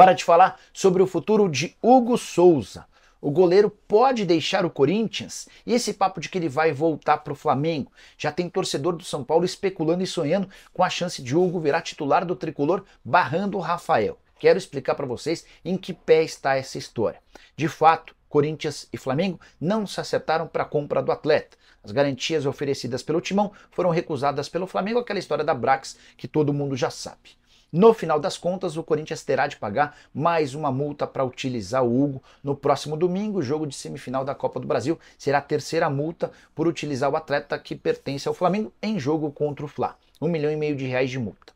Hora de falar sobre o futuro de Hugo Souza. O goleiro pode deixar o Corinthians? E esse papo de que ele vai voltar para o Flamengo? Já tem torcedor do São Paulo especulando e sonhando com a chance de Hugo virar titular do tricolor, barrando o Rafael. Quero explicar para vocês em que pé está essa história. De fato, Corinthians e Flamengo não se acertaram para a compra do atleta. As garantias oferecidas pelo Timão foram recusadas pelo Flamengo, aquela história da Brax que todo mundo já sabe. No final das contas, o Corinthians terá de pagar mais uma multa para utilizar o Hugo no próximo domingo, jogo de semifinal da Copa do Brasil. Será a terceira multa por utilizar o atleta que pertence ao Flamengo em jogo contra o Fla. Um milhão e meio de reais de multa.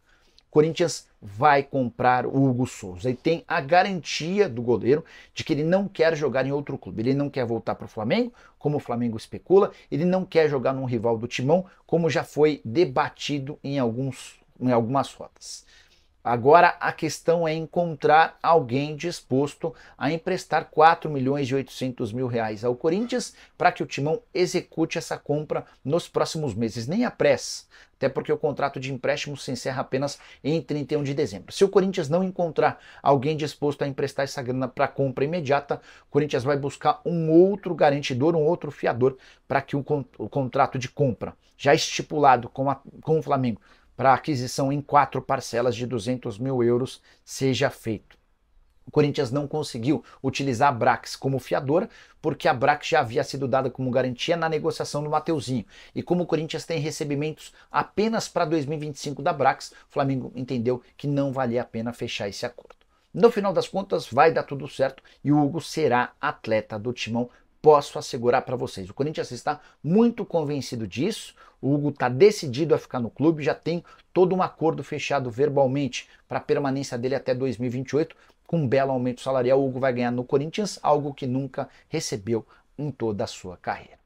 Corinthians vai comprar o Hugo Souza e tem a garantia do goleiro de que ele não quer jogar em outro clube. Ele não quer voltar para o Flamengo, como o Flamengo especula, ele não quer jogar num rival do Timão, como já foi debatido em, alguns, em algumas rotas. Agora a questão é encontrar alguém disposto a emprestar 4 milhões e 800 mil reais ao Corinthians para que o Timão execute essa compra nos próximos meses. Nem a pressa, até porque o contrato de empréstimo se encerra apenas em 31 de dezembro. Se o Corinthians não encontrar alguém disposto a emprestar essa grana para compra imediata, o Corinthians vai buscar um outro garantidor, um outro fiador para que o, con o, contrato de compra já estipulado com, a, com o Flamengo para a aquisição em quatro parcelas de 200 mil euros seja feito. O Corinthians não conseguiu utilizar a Brax como fiadora, porque a Brax já havia sido dada como garantia na negociação do Mateuzinho. E como o Corinthians tem recebimentos apenas para 2025 da Brax, o Flamengo entendeu que não valia a pena fechar esse acordo. No final das contas, vai dar tudo certo e o Hugo será atleta do timão posso assegurar para vocês. O Corinthians está muito convencido disso. O Hugo está decidido a ficar no clube, já tem todo um acordo fechado verbalmente para a permanência dele até 2028, com um belo aumento salarial. O Hugo vai ganhar no Corinthians algo que nunca recebeu em toda a sua carreira.